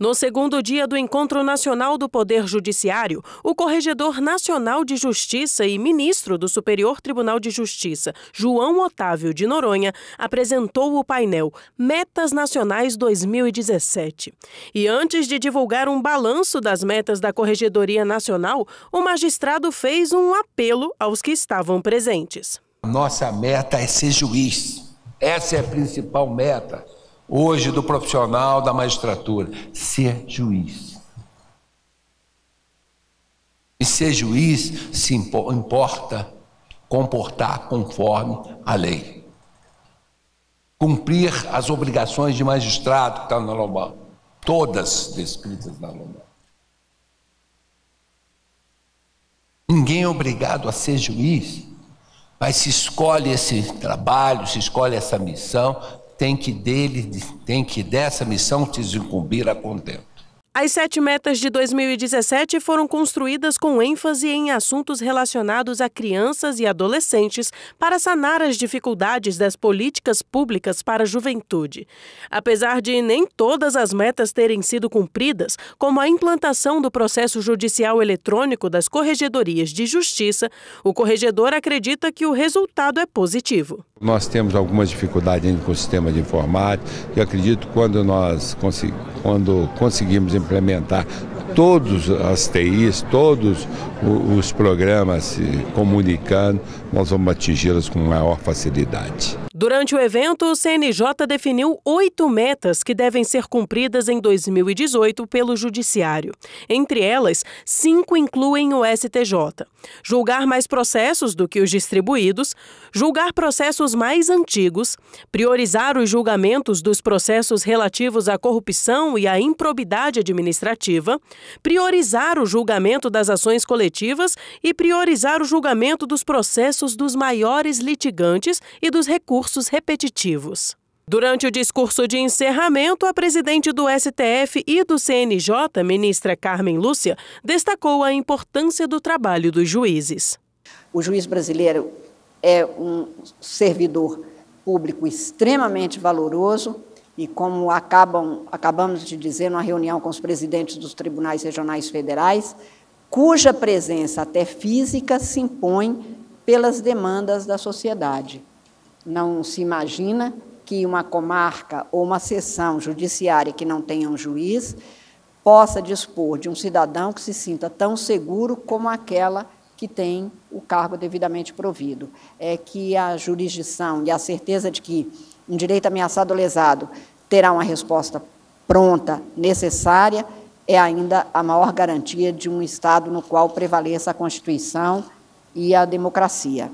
No segundo dia do Encontro Nacional do Poder Judiciário, o Corregedor Nacional de Justiça e ministro do Superior Tribunal de Justiça, João Otávio de Noronha, apresentou o painel Metas Nacionais 2017. E antes de divulgar um balanço das metas da Corregedoria Nacional, o magistrado fez um apelo aos que estavam presentes. Nossa meta é ser juiz. Essa é a principal meta hoje do profissional da magistratura: ser juiz. E ser juiz se importa comportar conforme a lei. Cumprir as obrigações de magistrado que está na Lombar, todas descritas na Lombar. Ninguém é obrigado a ser juiz, mas se escolhe esse trabalho, se escolhe essa missão tem que dele, tem que dessa missão te incumbir a contento. As sete metas de 2017 foram construídas com ênfase em assuntos relacionados a crianças e adolescentes para sanar as dificuldades das políticas públicas para a juventude. Apesar de nem todas as metas terem sido cumpridas, como a implantação do processo judicial eletrônico das corregedorias de justiça, o corregedor acredita que o resultado é positivo. Nós temos algumas dificuldades ainda com o sistema de informática e acredito que quando nós quando conseguimos implementar todas as TIs, todos os programas se comunicando, nós vamos atingi-las com maior facilidade. Durante o evento, o CNJ definiu oito metas que devem ser cumpridas em 2018 pelo Judiciário. Entre elas, cinco incluem o STJ: julgar mais processos do que os distribuídos, julgar processos mais antigos, priorizar os julgamentos dos processos relativos à corrupção e à improbidade administrativa, priorizar o julgamento das ações coletivas e priorizar o julgamento dos processos dos maiores litigantes e dos recursos discursos repetitivos. Durante o discurso de encerramento, a presidente do STF e do CNJ, ministra Carmen Lúcia, destacou a importância do trabalho dos juízes. O juiz brasileiro é um servidor público extremamente valoroso e, como acabam, acabamos de dizer na reunião com os presidentes dos tribunais regionais federais, cuja presença até física se impõe pelas demandas da sociedade. Não se imagina que uma comarca ou uma seção judiciária que não tenha um juiz possa dispor de um cidadão que se sinta tão seguro como aquela que tem o cargo devidamente provido. É que a jurisdição e a certeza de que um direito ameaçado ou lesado terá uma resposta pronta, necessária, é ainda a maior garantia de um Estado no qual prevaleça a Constituição e a democracia.